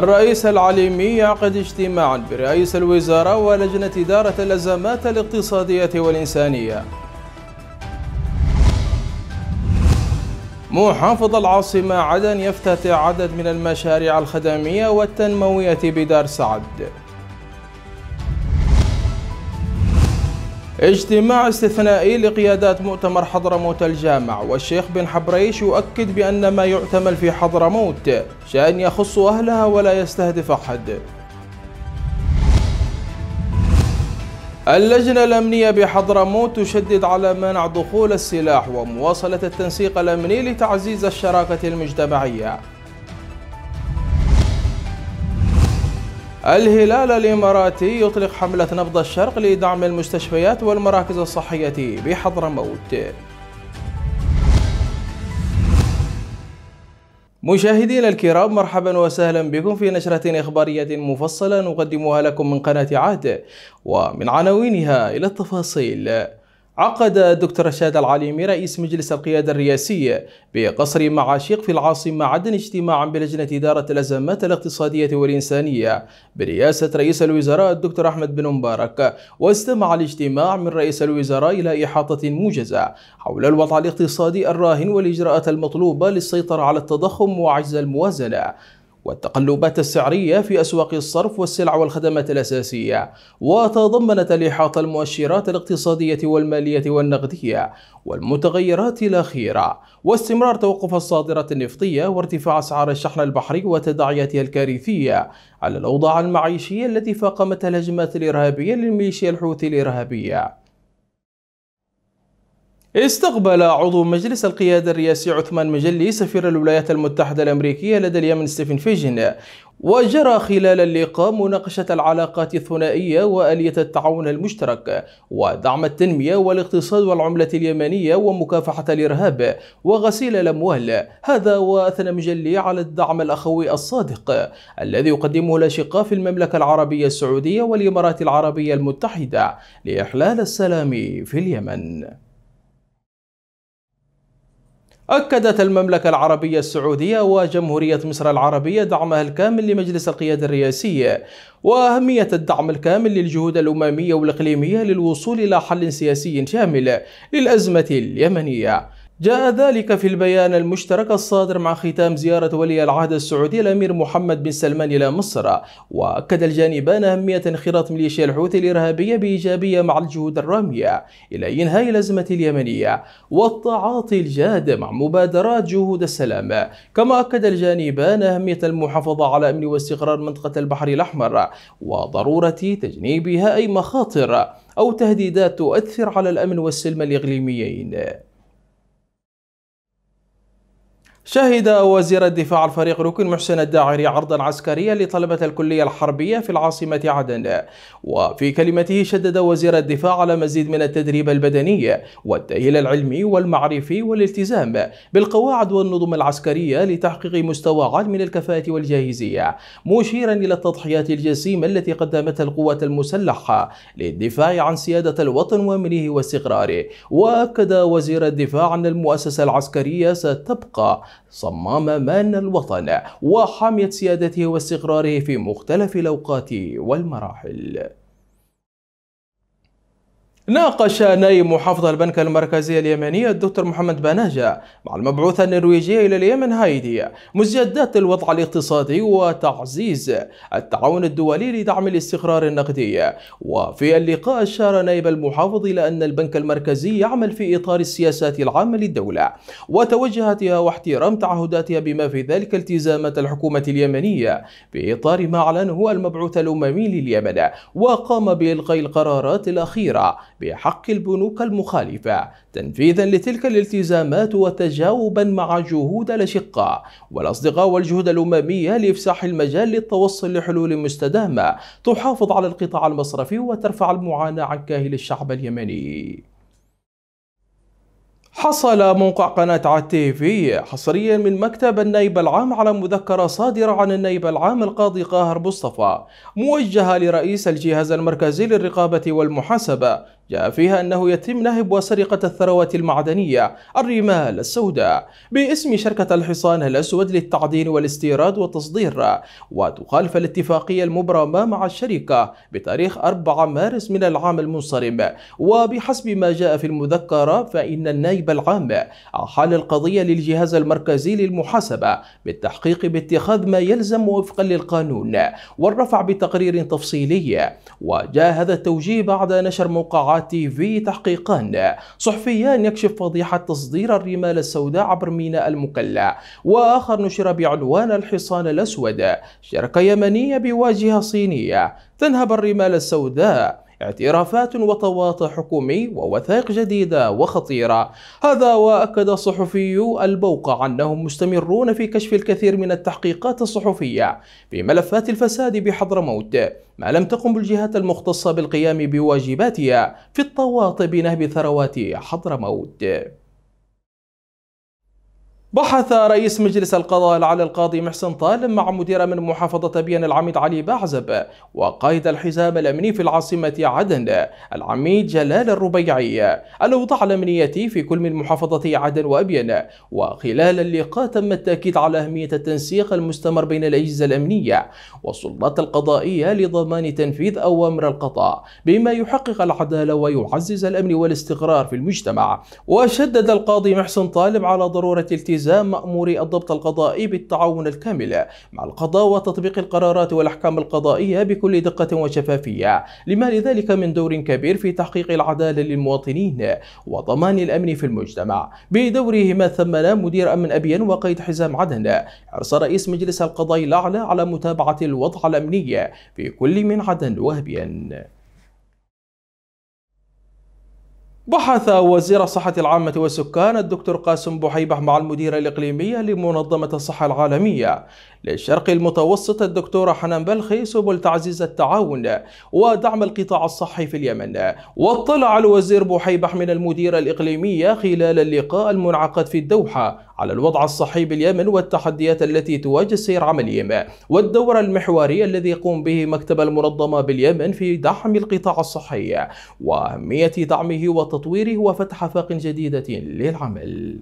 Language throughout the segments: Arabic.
الرئيس العليمي يعقد اجتماعا برئيس الوزارة ولجنة إدارة الأزمات الاقتصادية والإنسانية محافظ العاصمة عدن يفتتح عدد من المشاريع الخدمية والتنموية بدار سعد اجتماع استثنائي لقيادات مؤتمر حضرموت الجامع والشيخ بن حبريش يؤكد بأن ما يعتمل في حضرموت شأن يخص أهلها ولا يستهدف أحد اللجنة الأمنية بحضرموت تشدد على منع دخول السلاح ومواصلة التنسيق الأمني لتعزيز الشراكة المجتمعية الهلال الإماراتي يطلق حملة نبض الشرق لدعم المستشفيات والمراكز الصحية بحضرموت مشاهدينا الكرام مرحبا وسهلا بكم في نشرة إخبارية مفصلة نقدمها لكم من قناة عاد ومن عناوينها إلى التفاصيل عقد الدكتور رشاد العليمي رئيس مجلس القيادة الرئاسي بقصر معاشيق في العاصمة عدن اجتماعا بلجنة إدارة الأزمات الاقتصادية والإنسانية برئاسة رئيس الوزراء الدكتور أحمد بن مبارك واستمع الاجتماع من رئيس الوزراء إلى إحاطة موجزة حول الوضع الاقتصادي الراهن والإجراءات المطلوبة للسيطرة على التضخم وعجز الموازنة والتقلبات السعرية في أسواق الصرف والسلع والخدمات الأساسية وتضمنت لحاط المؤشرات الاقتصادية والمالية والنقدية والمتغيرات الأخيرة واستمرار توقف الصادرات النفطية وارتفاع أسعار الشحن البحري وتداعياتها الكارثية على الأوضاع المعيشية التي فاقمتها الهجمات الإرهابية للميليشيا الحوثي الإرهابية استقبل عضو مجلس القيادة الرئاسي عثمان مجلي سفير الولايات المتحدة الأمريكية لدى اليمن ستيفن فيجن وجرى خلال اللقاء مناقشة العلاقات الثنائية وآلية التعاون المشترك ودعم التنمية والاقتصاد والعملة اليمنية ومكافحة الإرهاب وغسيل الأموال هذا وأثنى مجلي على الدعم الأخوي الصادق الذي يقدمه الأشقاء في المملكة العربية السعودية والإمارات العربية المتحدة لإحلال السلام في اليمن أكدت المملكة العربية السعودية وجمهورية مصر العربية دعمها الكامل لمجلس القيادة الرئاسي وأهمية الدعم الكامل للجهود الأممية والإقليمية للوصول إلى حل سياسي شامل للأزمة اليمنية جاء ذلك في البيان المشترك الصادر مع ختام زيارة ولي العهد السعودي الأمير محمد بن سلمان إلى مصر وأكد الجانبان أهمية انخراط ميليشيا الحوثي الإرهابية بإيجابية مع الجهود الرامية إلى إنهاء الأزمة اليمنية والتعاطي الجاد مع مبادرات جهود السلام كما أكد الجانبان أهمية المحافظة على أمن واستقرار منطقة البحر الأحمر وضرورة تجنيبها أي مخاطر أو تهديدات تؤثر على الأمن والسلم الإقليميين شهد وزير الدفاع الفريق ركن محسن الداعري عرضا عسكريا لطلبة الكلية الحربية في العاصمة عدن وفي كلمته شدد وزير الدفاع على مزيد من التدريب البدني والتأهيل العلمي والمعرفي والالتزام بالقواعد والنظم العسكرية لتحقيق مستوى عال من الكفاءة والجاهزية مشيرا إلى التضحيات الجسيمة التي قدمتها القوات المسلحة للدفاع عن سيادة الوطن وأمنه واستقراره وأكد وزير الدفاع أن المؤسسة العسكرية ستبقى صمام مان الوطن وحمية سيادته واستقراره في مختلف الأوقات والمراحل ناقش نائب محافظ البنك المركزي اليمني الدكتور محمد بنهجة مع المبعوث النرويجي إلى اليمن هايدي مجدات الوضع الاقتصادي وتعزيز التعاون الدولي لدعم الاستقرار النقدي وفي اللقاء أشار نائب المحافظ إلى أن البنك المركزي يعمل في إطار السياسات العامة للدولة وتوجهاتها واحترام تعهداتها بما في ذلك التزامات الحكومة اليمنية في إطار ما أعلنه المبعوث الأممي لليمن وقام بإلغاء القرارات الأخيرة بحق البنوك المخالفة تنفيذا لتلك الالتزامات وتجاوبا مع جهود الأشقاء والأصدقاء والجهود الأممية لإفساح المجال للتوصل لحلول مستدامة تحافظ على القطاع المصرفي وترفع المعاناة عن كاهل الشعب اليمني حصل موقع قناة عاد في حصريا من مكتب النائب العام على مذكرة صادرة عن النائب العام القاضي قاهر مصطفى موجهة لرئيس الجهاز المركزي للرقابة والمحاسبة جاء فيها أنه يتم نهب وسرقة الثروات المعدنية الرمال السوداء باسم شركة الحصان الأسود للتعدين والاستيراد والتصدير وتخالف الاتفاقية المبرمة مع الشركة بتاريخ 4 مارس من العام المنصرم وبحسب ما جاء في المذكرة فإن النائب العام أحال القضية للجهاز المركزي للمحاسبة بالتحقيق باتخاذ ما يلزم وفقا للقانون والرفع بتقرير تفصيلي وجاء هذا التوجيه بعد نشر موقعات تي في تحقيقان صحفيان يكشف فضيحة تصدير الرمال السوداء عبر ميناء المكلا وآخر نشر بعنوان الحصان الأسود شركة يمنية بواجهة صينية تنهب الرمال السوداء اعترافات وطواط حكومي ووثائق جديدة وخطيرة هذا وأكد صحفي البوقع أنهم مستمرون في كشف الكثير من التحقيقات الصحفية بملفات الفساد بحضرموت ما لم تقم الجهات المختصة بالقيام بواجباتها في الطواط بنهب ثروات حضرموت بحث رئيس مجلس القضاء على القاضي محسن طالب مع مدير من محافظة بيان العميد علي بعزب وقائد الحزام الأمني في العاصمة عدن العميد جلال الربيعي الأوضاع الأمنية في كل من محافظة عدن وأبين وخلال اللقاء تم التأكيد على أهمية التنسيق المستمر بين الأجهزة الأمنية والسلطات القضائية لضمان تنفيذ أوامر القضاء بما يحقق العدالة ويعزز الأمن والاستقرار في المجتمع وشدد القاضي محسن طالب على ضرورة التزام التزام مأموري الضبط القضائي بالتعاون الكامل مع القضاء وتطبيق القرارات والأحكام القضائية بكل دقة وشفافية لما لذلك من دور كبير في تحقيق العدالة للمواطنين وضمان الأمن في المجتمع بدورهما ثمن مدير أمن أبيان وقيد حزام عدن حرص رئيس مجلس القضاء الأعلى على متابعة الوضع الأمني في كل من عدن وأبيان بحث وزير الصحة العامة والسكان الدكتور قاسم بحيبة مع المديرة الإقليمية لمنظمة الصحة العالمية للشرق المتوسط الدكتورة حنان بلخي سبل تعزيز التعاون ودعم القطاع الصحي في اليمن واطلع الوزير بوحيب من المديرة الإقليمية خلال اللقاء المنعقد في الدوحة على الوضع الصحي باليمن والتحديات التي تواجه سير عملهم والدور المحوري الذي يقوم به مكتب المنظمة باليمن في دعم القطاع الصحي وأهمية دعمه وتطويره وفتح آفاق جديدة للعمل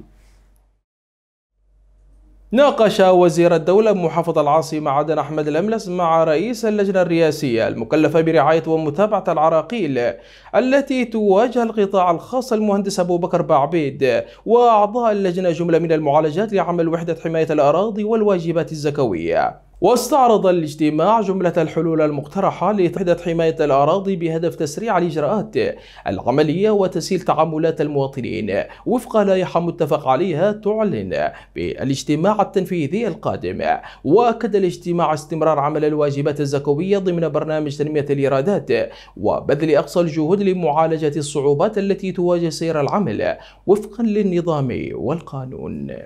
ناقش وزير الدولة محافظ العاصمة عدن أحمد الأملس مع رئيس اللجنة الرئاسية المكلفة برعاية ومتابعة العراقيل التي تواجه القطاع الخاص المهندس أبو بكر بعبيد وأعضاء اللجنة جملة من المعالجات لعمل وحدة حماية الأراضي والواجبات الزكوية واستعرض الاجتماع جملة الحلول المقترحة لوحدة حماية الأراضي بهدف تسريع الإجراءات العملية وتسهيل تعاملات المواطنين وفق لائحة متفق عليها تعلن بالاجتماع التنفيذي القادم وأكد الاجتماع استمرار عمل الواجبات الزكوية ضمن برنامج تنمية الإيرادات وبذل أقصى الجهود لمعالجة الصعوبات التي تواجه سير العمل وفقا للنظام والقانون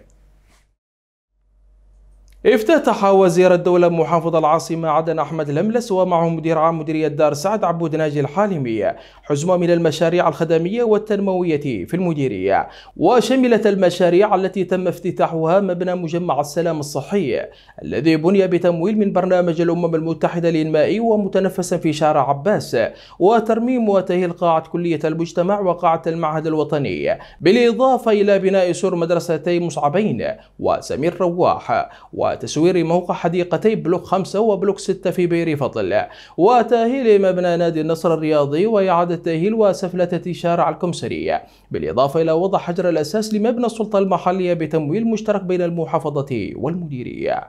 افتتح وزير الدولة محافظ العاصمة عدن أحمد الهملس ومعه مدير عام مديرية دار سعد عبود ناجي الحالمي حزمة من المشاريع الخدمية والتنموية في المديرية وشملت المشاريع التي تم افتتاحها مبنى مجمع السلام الصحي الذي بني بتمويل من برنامج الأمم المتحدة الإنمائي ومتنفسا في شارع عباس وترميم وتأهيل قاعة كلية المجتمع وقاعة المعهد الوطني بالإضافة إلى بناء سور مدرستي مصعبين وسمير رواح و موقع تسويري موقع حديقتي بلوك 5 وبلوك 6 في بيري فضل الله وتأهيل مبنى نادي النصر الرياضي وإعادة تأهيل وسفلتة شارع الكمسرية بالإضافة إلى وضع حجر الأساس لمبنى السلطة المحلية بتمويل مشترك بين المحافظة والمديرية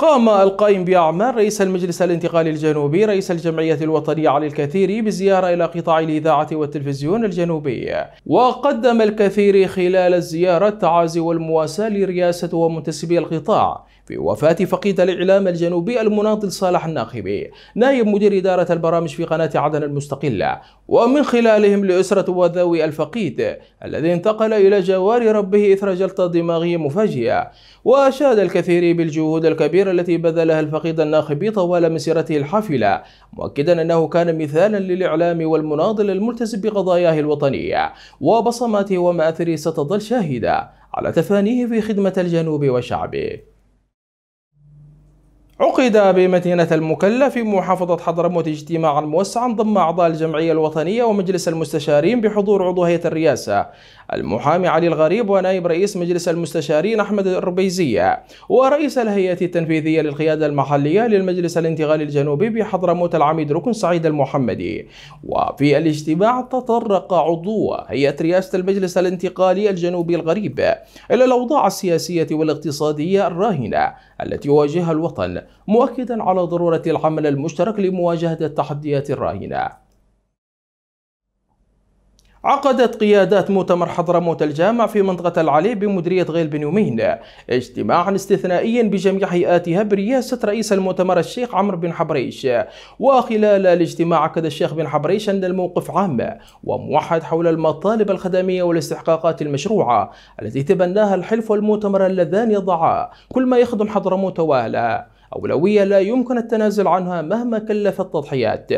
قام القائم بأعمال رئيس المجلس الانتقالي الجنوبي رئيس الجمعية الوطنية علي الكثير بزيارة إلى قطاع الإذاعة والتلفزيون الجنوبي وقدم الكثير خلال الزيارة التعازي والمواساة لرئاسة ومنتسبي القطاع في وفاة فقيد الإعلام الجنوبي المناضل صالح الناخبي نائب مدير إدارة البرامج في قناة عدن المستقلة ومن خلالهم لأسرة وذوي الفقيد الذي انتقل إلى جوار ربه إثر جلطة دماغية مفاجئة وأشاد الكثير بالجهود الكبيرة الأخيرة التي بذلها الفقيد الناخبي طوال مسيرته الحافلة مؤكدا أنه كان مثالا للإعلام والمناضل الملتزم بقضاياه الوطنية وبصماته ومآثره ستظل شاهدة على تفانيه في خدمة الجنوب وشعبه عقد بمدينة المكلا في محافظة حضرموت اجتماعا موسعا ضم أعضاء الجمعية الوطنية ومجلس المستشارين بحضور عضو هيئة الرئاسة المحامي علي الغريب ونائب رئيس مجلس المستشارين أحمد الربيزية ورئيس الهيئة التنفيذية للقيادة المحلية للمجلس الانتقالي الجنوبي بحضرموت العميد ركن سعيد المحمدي وفي الاجتماع تطرق عضو هيئة رئاسة المجلس الانتقالي الجنوبي الغريب إلى الأوضاع السياسية والاقتصادية الراهنة التي يواجهها الوطن مؤكدا على ضرورة العمل المشترك لمواجهة التحديات الراهنة عقدت قيادات مؤتمر حضرموت الجامع في منطقة العلي بمديرية غيل بن يمين اجتماعا استثنائيا بجميع هيئاتها برئاسة رئيس المؤتمر الشيخ عمرو بن حبريش وخلال الاجتماع أكد الشيخ بن حبريش أن الموقف عام وموحد حول المطالب الخدمية والاستحقاقات المشروعة التي تبناها الحلف والمؤتمر اللذان يضعا كل ما يخدم حضرموت وأهلها أولوية لا يمكن التنازل عنها مهما كلفت التضحيات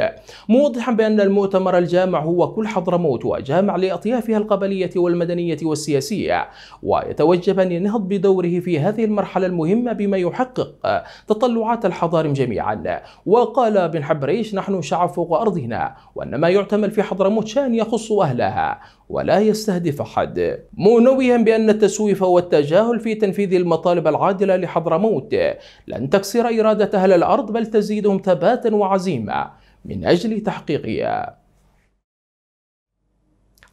موضحا بأن المؤتمر الجامع هو كل حضرموت وجامع لأطيافها القبلية والمدنية والسياسية ويتوجب أن ينهض بدوره في هذه المرحلة المهمة بما يحقق تطلعات الحضارم جميعا وقال بن حبريش نحن شعب فوق أرضنا وأن ما يعتمل في حضرموت شان يخص أهلها ولا يستهدف أحد منوها بأن التسويف والتجاهل في تنفيذ المطالب العادلة لحضرموت لن تكسر إرادة أهل الأرض بل تزيدهم ثباتا وعزيمة من أجل تحقيقها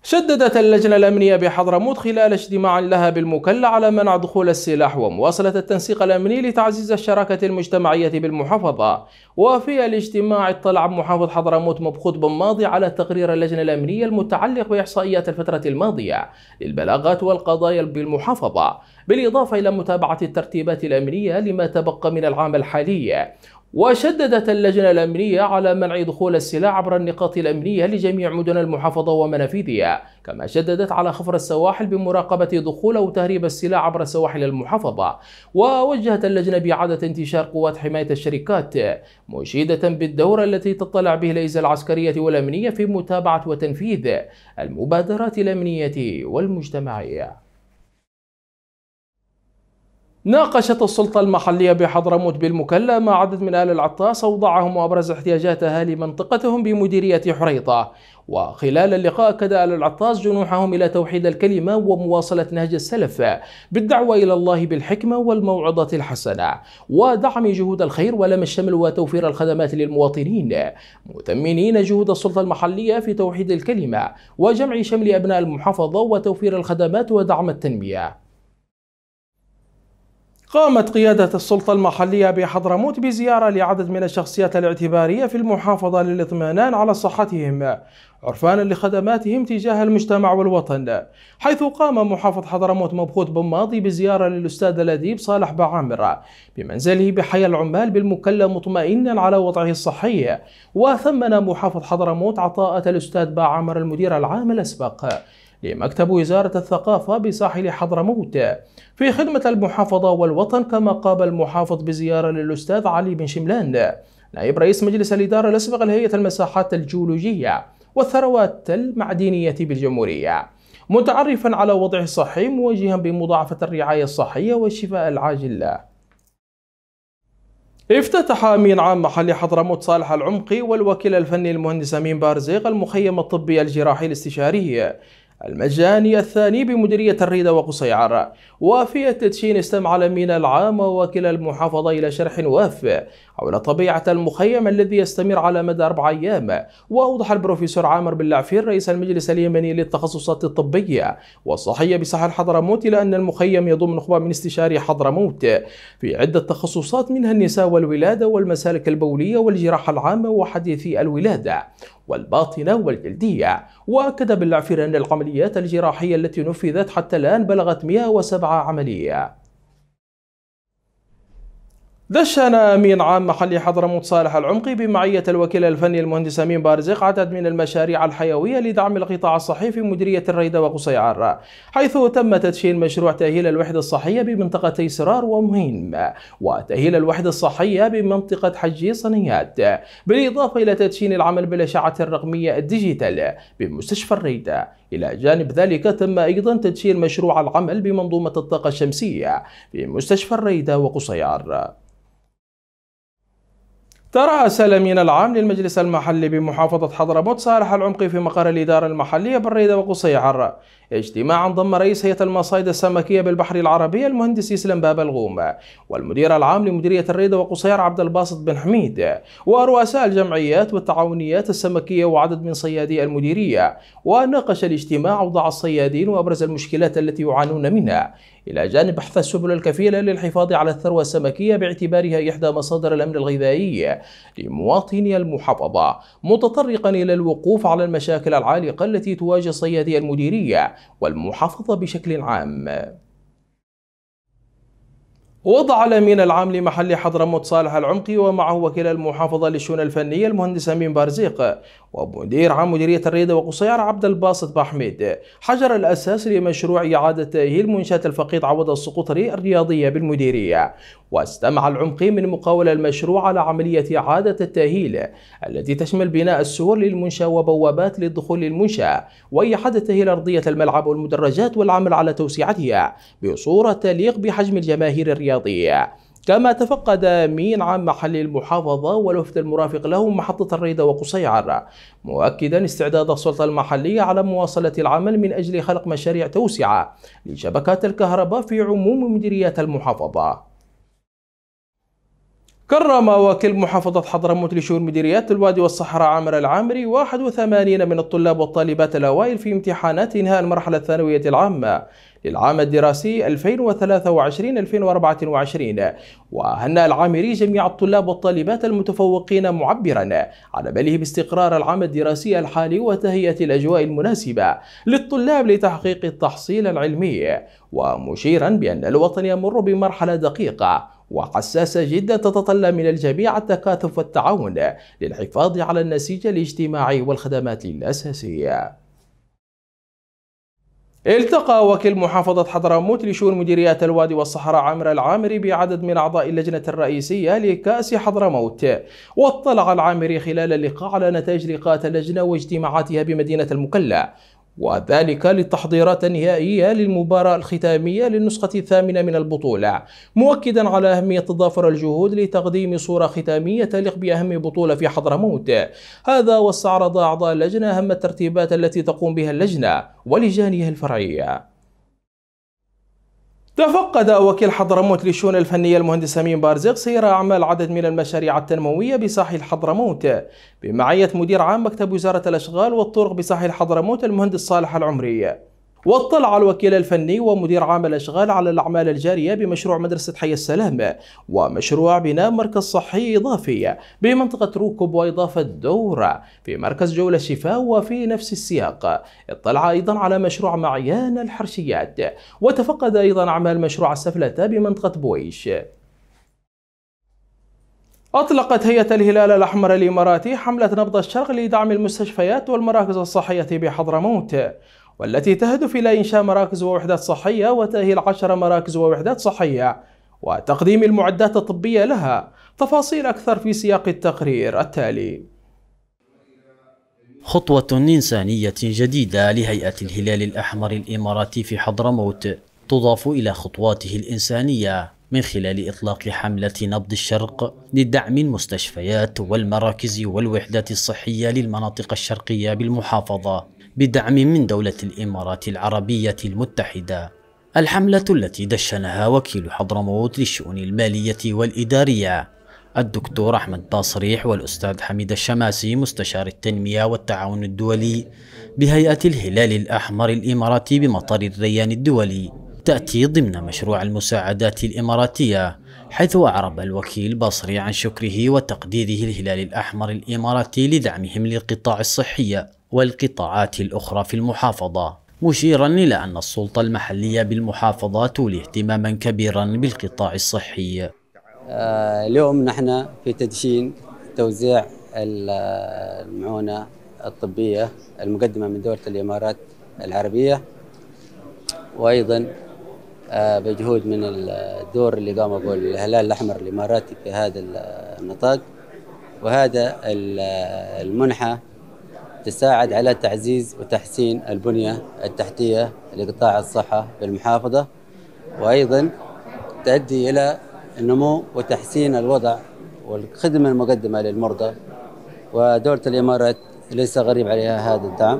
شددت اللجنة الأمنية بحضرموت خلال اجتماع لها بالمكلة على منع دخول السلاح ومواصلة التنسيق الأمني لتعزيز الشراكة المجتمعية بالمحافظة وفي الاجتماع اطلع محافظ حضرموت مبخوت بن ماضي على تقرير اللجنة الأمنية المتعلق بإحصائيات الفترة الماضية للبلاغات والقضايا بالمحافظة بالإضافة إلى متابعة الترتيبات الأمنية لما تبقى من العام الحالي وشددت اللجنة الأمنية على منع دخول السلاح عبر النقاط الأمنية لجميع مدن المحافظة ومنافذها كما شددت على خفر السواحل بمراقبة دخول أو تهريب السلاح عبر سواحل المحافظة ووجهت اللجنة بإعادة انتشار قوات حماية الشركات مشيدة بالدور التي تطلع به الأجهزة العسكرية والأمنية في متابعة وتنفيذ المبادرات الأمنية والمجتمعية ناقشت السلطة المحلية بحضرموت بالمكلا مع عدد من آل العطاس أوضاعهم وأبرز احتياجات أهالي منطقتهم بمديرية حريطة وخلال اللقاء أكد آل العطاس جنوحهم إلى توحيد الكلمة ومواصلة نهج السلف بالدعوة إلى الله بالحكمة والموعظة الحسنة ودعم جهود الخير ولم الشمل وتوفير الخدمات للمواطنين مثمنين جهود السلطة المحلية في توحيد الكلمة وجمع شمل أبناء المحافظة وتوفير الخدمات ودعم التنمية قامت قيادة السلطة المحلية بحضرموت بزيارة لعدد من الشخصيات الاعتبارية في المحافظة للاطمئنان على صحتهم عرفانا لخدماتهم تجاه المجتمع والوطن حيث قام محافظ حضرموت مبخوت بن ماضي بزيارة للأستاذ الأديب صالح بعامر بمنزله بحي العمال بالمكلا مطمئنا على وضعه الصحي وثمن محافظ حضرموت عطاءة الأستاذ بعامر المدير العام الأسبق لمكتب وزارة الثقافة بساحل حضرموت في خدمة المحافظة والوطن كما قابل المحافظ بزيارة للأستاذ علي بن شملان نائب رئيس مجلس الإدارة الأسبق لهيئة المساحات الجيولوجية والثروات المعدنية بالجمهورية متعرفا على وضعه الصحي موجها بمضاعفة الرعاية الصحية والشفاء العاجل افتتح امين عام محل حضرموت صالح العمقي والوكيل الفني المهندس امين بارزيق المخيم الطبي الجراحي الاستشاري المجاني الثاني بمديرية الريدة وقصيعر وفي التدشين استمع الأمين العام ووكيل المحافظة إلى شرح وافي حول طبيعة المخيم الذي يستمر على مدى أربع أيام وأوضح البروفيسور عامر بن العفير رئيس المجلس اليمني للتخصصات الطبية والصحية بساحل حضرموت إلى أن المخيم يضم نخبة من استشاري حضرموت في عدة تخصصات منها النساء والولادة والمسالك البولية والجراحة العامة وحديثي الولادة والباطنة والجلدية وأكد بالعفير أن العمليات الجراحية التي نفذت حتى الآن بلغت 107 عملية دشن امين عام محلي حضرموت صالح العمقي بمعيه الوكيل الفني المهندس امين بارزق عدد من المشاريع الحيويه لدعم القطاع الصحي في مديريه الريده وقصيعر حيث تم تدشين مشروع تاهيل الوحده الصحيه بمنطقتي سرار ومهيم وتاهيل الوحده الصحيه بمنطقه حجي صنيات بالاضافه الى تدشين العمل بالاشعه الرقميه الديجيتال بمستشفى الريده الى جانب ذلك تم ايضا تدشين مشروع العمل بمنظومه الطاقه الشمسيه في مستشفى الريده وقصيعر ترأس الأمين العام للمجلس المحلي بمحافظة حضرموت صالح العمقي في مقر الإدارة المحلية بالريدة وقصي عرة اجتماعا ضم رئيس هيئة المصايد السمكية بالبحر العربي المهندس إسلام باب الغوم والمدير العام لمديرية الريدة وقصير عبد الباسط بن حميد ورؤساء الجمعيات والتعاونيات السمكية وعدد من صيادي المديرية وناقش الاجتماع أوضاع الصيادين وأبرز المشكلات التي يعانون منها إلى جانب بحث السبل الكفيلة للحفاظ على الثروة السمكية باعتبارها إحدى مصادر الأمن الغذائي لمواطني المحافظة متطرقا إلى الوقوف على المشاكل العالقة التي تواجه الصيادية المديرية والمحافظة بشكل عام وضع الأمين العام لمحل حضرموت صالح العمقي ومعه وكيل المحافظة للشؤون الفنية المهندس أمين بارزيق ومدير عام مديرية الريدة وقصير عبد الباسط بحميد حجر الأساس لمشروع إعادة تأهيل منشأة الفقيد عوض السقطري الرياضية بالمديرية واستمع العمقي من مقاول المشروع على عملية إعادة التأهيل التي تشمل بناء السور للمنشأة وبوابات للدخول للمنشأة وإعادة تأهيل أرضية الملعب والمدرجات والعمل على توسعتها بصورة تليق بحجم الجماهير الرياضية الرياضي كما تفقد أمين عام محل المحافظة والوفد المرافق له محطة الريدة وقصيعر مؤكدا استعداد السلطة المحلية على مواصلة العمل من أجل خلق مشاريع توسعة لشبكات الكهرباء في عموم مديريات المحافظة كرم وكيل محافظة حضرموت لشؤون مديريات الوادي والصحراء عامر العامري 81 من الطلاب والطالبات الأوائل في امتحانات إنهاء المرحلة الثانوية العامة للعام الدراسي 2023-2024 وهنأ العامري جميع الطلاب والطالبات المتفوقين معبرا على بله باستقرار العام الدراسي الحالي وتهيئة الأجواء المناسبة للطلاب لتحقيق التحصيل العلمي ومشيرا بأن الوطن يمر بمرحلة دقيقة وحساسة جدا تتطلب من الجميع التكاتف والتعاون للحفاظ على النسيج الاجتماعي والخدمات الأساسية التقى وكيل محافظة حضرموت لشؤون مديريات الوادي والصحراء عمر العامري بعدد من أعضاء اللجنة الرئيسية لكأس حضرموت واطلع العامري خلال اللقاء على نتائج لقاءات اللجنة واجتماعاتها بمدينة المكلا وذلك للتحضيرات النهائية للمباراة الختامية للنسخة الثامنة من البطولة مؤكدا على أهمية تضافر الجهود لتقديم صورة ختامية تليق بأهم بطولة في حضرموت هذا واستعرض أعضاء اللجنة أهم الترتيبات التي تقوم بها اللجنة ولجانها الفرعية تفقد وكيل حضرموت للشؤون الفنية المهندس أمين بارزق سير أعمال عدد من المشاريع التنموية بساحل حضرموت بمعية مدير عام مكتب وزارة الأشغال والطرق بساحل حضرموت المهندس صالح العمري واطلع الوكيل الفني ومدير عام الأشغال على الأعمال الجارية بمشروع مدرسة حي السلام ومشروع بناء مركز صحي إضافي بمنطقة روكب وإضافة دورة في مركز جولة الشفاء وفي نفس السياق اطلع أيضا على مشروع معيان الحرشيات وتفقد أيضا أعمال مشروع السفلته بمنطقة بويش أطلقت هيئة الهلال الأحمر الإماراتي حملة نبض الشرق لدعم المستشفيات والمراكز الصحية بحضرموت والتي تهدف إلى إنشاء مراكز ووحدات صحية وتأهيل عشر مراكز ووحدات صحية وتقديم المعدات الطبية لها تفاصيل أكثر في سياق التقرير التالي خطوة إنسانية جديدة لهيئة الهلال الأحمر الإماراتي في حضرموت تضاف إلى خطواته الإنسانية من خلال إطلاق حملة نبض الشرق لدعم المستشفيات والمراكز والوحدات الصحية للمناطق الشرقية بالمحافظة بدعم من دولة الإمارات العربية المتحدة الحملة التي دشنها وكيل حضرموت للشؤون المالية والإدارية الدكتور أحمد باصريح والأستاذ حميد الشماسي مستشار التنمية والتعاون الدولي بهيئة الهلال الأحمر الإماراتي بمطار الريان الدولي تأتي ضمن مشروع المساعدات الإماراتية حيث أعرب الوكيل باصري عن شكره وتقديره الهلال الأحمر الإماراتي لدعمهم للقطاع الصحي والقطاعات الأخرى في المحافظة مشيرا إلى أن السلطة المحلية بالمحافظة تولي اهتماما كبيرا بالقطاع الصحي آه، اليوم نحن في تدشين توزيع المعونة الطبية المقدمة من دولة الإمارات العربية وأيضا آه، بجهود من الدور اللي قام به الهلال الأحمر الإماراتي في هذا النطاق وهذا المنحة تساعد على تعزيز وتحسين البنية التحتية لقطاع الصحة بالمحافظة وأيضا تؤدي إلى النمو وتحسين الوضع والخدمة المقدمة للمرضى ودولة الإمارات ليس غريب عليها هذا الدعم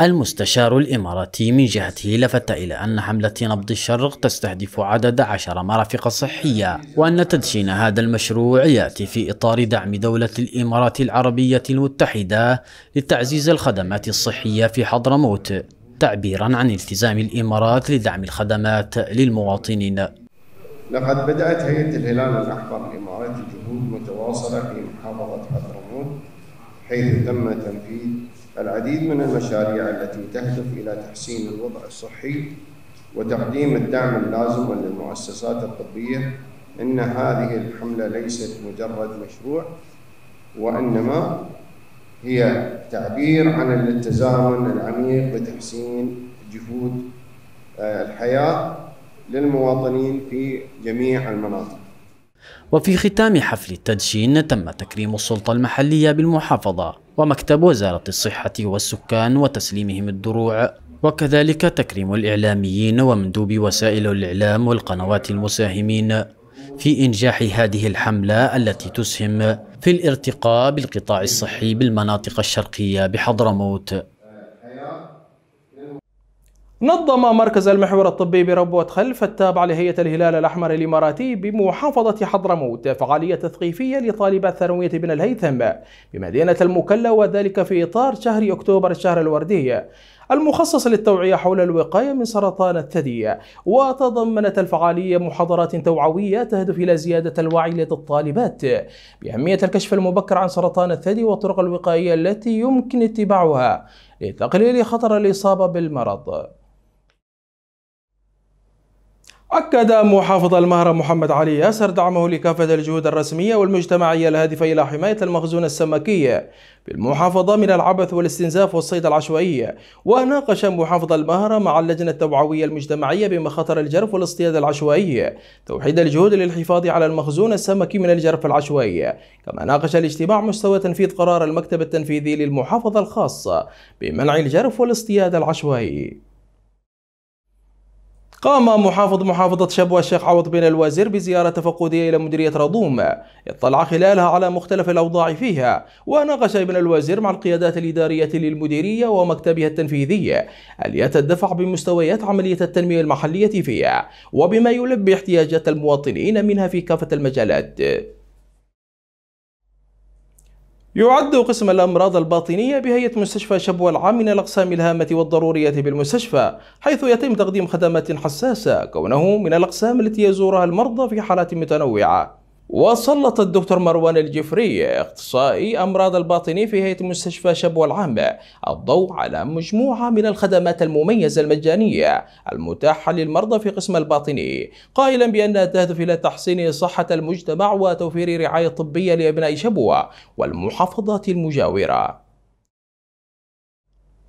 المستشار الإماراتي من جهته لفت إلى أن حملة نبض الشرق تستهدف عدد عشر مرافق صحية وأن تدشين هذا المشروع يأتي في إطار دعم دولة الإمارات العربية المتحدة لتعزيز الخدمات الصحية في حضرموت تعبيرا عن التزام الإمارات لدعم الخدمات للمواطنين لقد بدأت هيئة الهلال الأحمر الإماراتي جهود متواصلة في محافظة حضرموت حيث تم تنفيذ العديد من المشاريع التي تهدف إلى تحسين الوضع الصحي وتقديم الدعم اللازم للمؤسسات الطبية إن هذه الحملة ليست مجرد مشروع وإنما هي تعبير عن التزامن العميق بتحسين جهود آه، الحياة للمواطنين في جميع المناطق وفي ختام حفل التدشين تم تكريم السلطة المحلية بالمحافظة ومكتب وزارة الصحة والسكان وتسليمهم الدروع وكذلك تكريم الإعلاميين ومندوبي وسائل الإعلام والقنوات المساهمين في إنجاح هذه الحملة التي تسهم في الارتقاء بالقطاع الصحي بالمناطق الشرقية بحضرموت نظم مركز المحور الطبي بربوة خلف التابع لهيئة الهلال الأحمر الإماراتي بمحافظة حضرموت فعالية تثقيفية لطالبات ثانوية بن الهيثم بمدينة المكلا وذلك في إطار شهر أكتوبر الشهر الوردي المخصص للتوعية حول الوقاية من سرطان الثدي وتضمنت الفعالية محاضرات توعوية تهدف إلى زيادة الوعي لدى الطالبات بأهمية الكشف المبكر عن سرطان الثدي والطرق الوقائية التي يمكن اتباعها لتقليل خطر الإصابة بالمرض أكد محافظ المهرة محمد علي ياسر دعمه لكافة الجهود الرسمية والمجتمعية الهادفة إلى حماية المخزون السمكي بالمحافظة من العبث والاستنزاف والصيد العشوائي وناقش محافظ المهرة مع اللجنة التوعوية المجتمعية بمخاطر الجرف والاصطياد العشوائي توحيد الجهود للحفاظ على المخزون السمكي من الجرف العشوائي كما ناقش الاجتماع مستوى تنفيذ قرار المكتب التنفيذي للمحافظة الخاصة بمنع الجرف والاصطياد العشوائي قام محافظ محافظة شبوة الشيخ عوض بن الوزير بزيارة تفقدية إلى مديرية رضوم اطلع خلالها على مختلف الأوضاع فيها وناقش ابن الوزير مع القيادات الإدارية للمديرية ومكتبها التنفيذي آلية الدفع بمستويات عملية التنمية المحلية فيها وبما يلبي احتياجات المواطنين منها في كافة المجالات يعد قسم الأمراض الباطنية بهيئة مستشفى شبوة العام من الأقسام الهامة والضرورية بالمستشفى حيث يتم تقديم خدمات حساسة كونه من الأقسام التي يزورها المرضى في حالات متنوعة وسلط الدكتور مروان الجفري اختصائي امراض الباطني في هيئه مستشفى شبوه العامه الضوء على مجموعه من الخدمات المميزه المجانيه المتاحه للمرضى في قسم الباطني قائلا بانها تهدف الى تحسين صحه المجتمع وتوفير رعايه طبيه لابناء شبوه والمحافظات المجاوره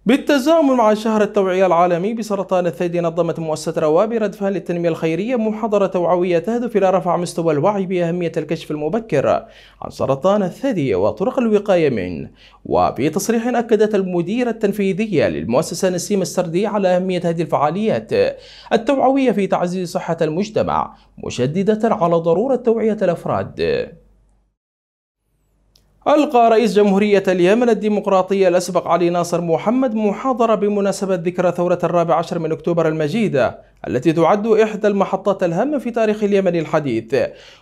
بالتزامن مع شهر التوعية العالمي بسرطان الثدي نظمت مؤسسة رواب بردفان للتنمية الخيرية محاضرة توعوية تهدف إلى رفع مستوى الوعي بأهمية الكشف المبكر عن سرطان الثدي وطرق الوقاية منه وفي تصريح أكدت المديرة التنفيذية للمؤسسة نسيم السردي على أهمية هذه الفعاليات التوعوية في تعزيز صحة المجتمع مشددة على ضرورة توعية الأفراد ألقى رئيس جمهورية اليمن الديمقراطية الأسبق علي ناصر محمد محاضرة بمناسبة ذكرى ثورة الرابع عشر من أكتوبر المجيدة التي تعد إحدى المحطات الهامة في تاريخ اليمن الحديث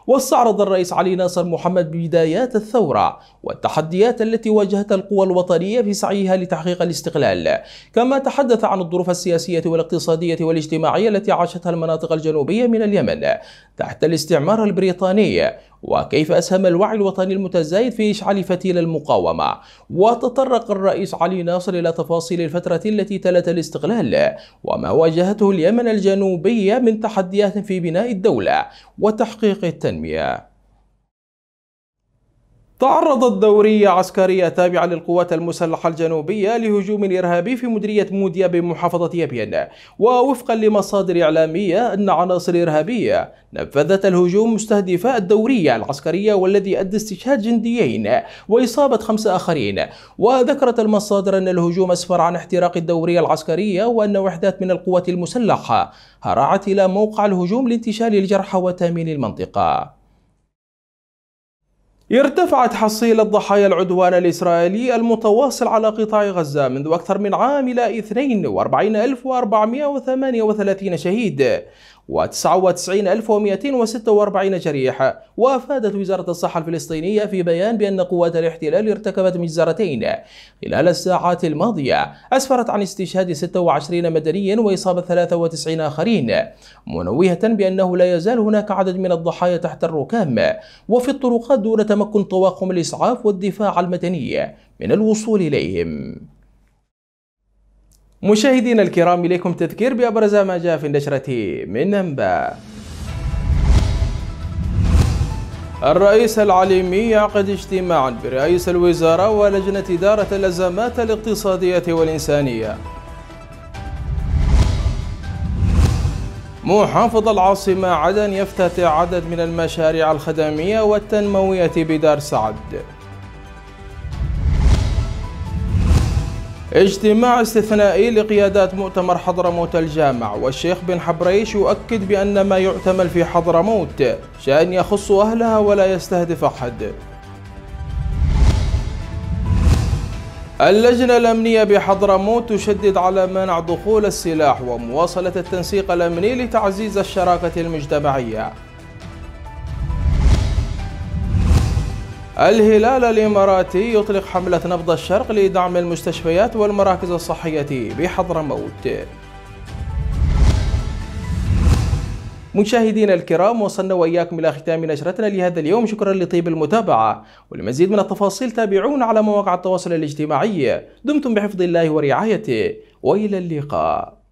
واستعرض الرئيس علي ناصر محمد بدايات الثورة والتحديات التي واجهتها القوى الوطنية في سعيها لتحقيق الاستقلال كما تحدث عن الظروف السياسية والاقتصادية والاجتماعية التي عاشتها المناطق الجنوبية من اليمن تحت الاستعمار البريطاني وكيف أسهم الوعي الوطني المتزايد في إشعال فتيل المقاومة وتطرق الرئيس علي ناصر إلى تفاصيل الفترة التي تلت الاستقلال وما واجهته اليمن الج... الجنوبية من تحديات في بناء الدولة وتحقيق التنمية تعرضت دورية عسكرية تابعة للقوات المسلحة الجنوبية لهجوم إرهابي في مديرية موديا بمحافظة يبين ووفقا لمصادر إعلامية أن عناصر إرهابية نفذت الهجوم مستهدفة الدورية العسكرية والذي أدى استشهاد جنديين وإصابة خمسة آخرين وذكرت المصادر أن الهجوم أسفر عن احتراق الدورية العسكرية وأن وحدات من القوات المسلحة هرعت إلى موقع الهجوم لانتشال الجرحى وتأمين المنطقة ارتفعت حصيلة ضحايا العدوان الإسرائيلي المتواصل على قطاع غزة منذ أكثر من عام إلى 42438 شهيد و99246 جريح وأفادت وزارة الصحة الفلسطينية في بيان بأن قوات الاحتلال ارتكبت مجزرتين خلال الساعات الماضية أسفرت عن استشهاد 26 مدنيا وإصابة 93 آخرين منوهة بأنه لا يزال هناك عدد من الضحايا تحت الركام وفي الطرقات دون تمكن طواقم الإسعاف والدفاع المدني من الوصول إليهم مشاهدينا الكرام إليكم تذكير بأبرز ما جاء في النشرة من أنباء الرئيس العليمي يعقد اجتماعا برئيس الوزراء ولجنة إدارة الأزمات الاقتصادية والإنسانية محافظ العاصمة عدن يفتتح عدد من المشاريع الخدمية والتنموية بدار سعد اجتماع استثنائي لقيادات مؤتمر حضرموت الجامع والشيخ بن حبريش يؤكد بأن ما يعتمل في حضرموت شأن يخص أهلها ولا يستهدف أحد اللجنة الأمنية بحضرموت تشدد على منع دخول السلاح ومواصلة التنسيق الأمني لتعزيز الشراكة المجتمعية الهلال الإماراتي يطلق حملة نبض الشرق لدعم المستشفيات والمراكز الصحية بحضرموت مشاهدينا الكرام وصلنا وإياكم إلى ختام نشرتنا لهذا اليوم شكرا لطيب المتابعة ولمزيد من التفاصيل تابعونا على مواقع التواصل الاجتماعي دمتم بحفظ الله ورعايته وإلى اللقاء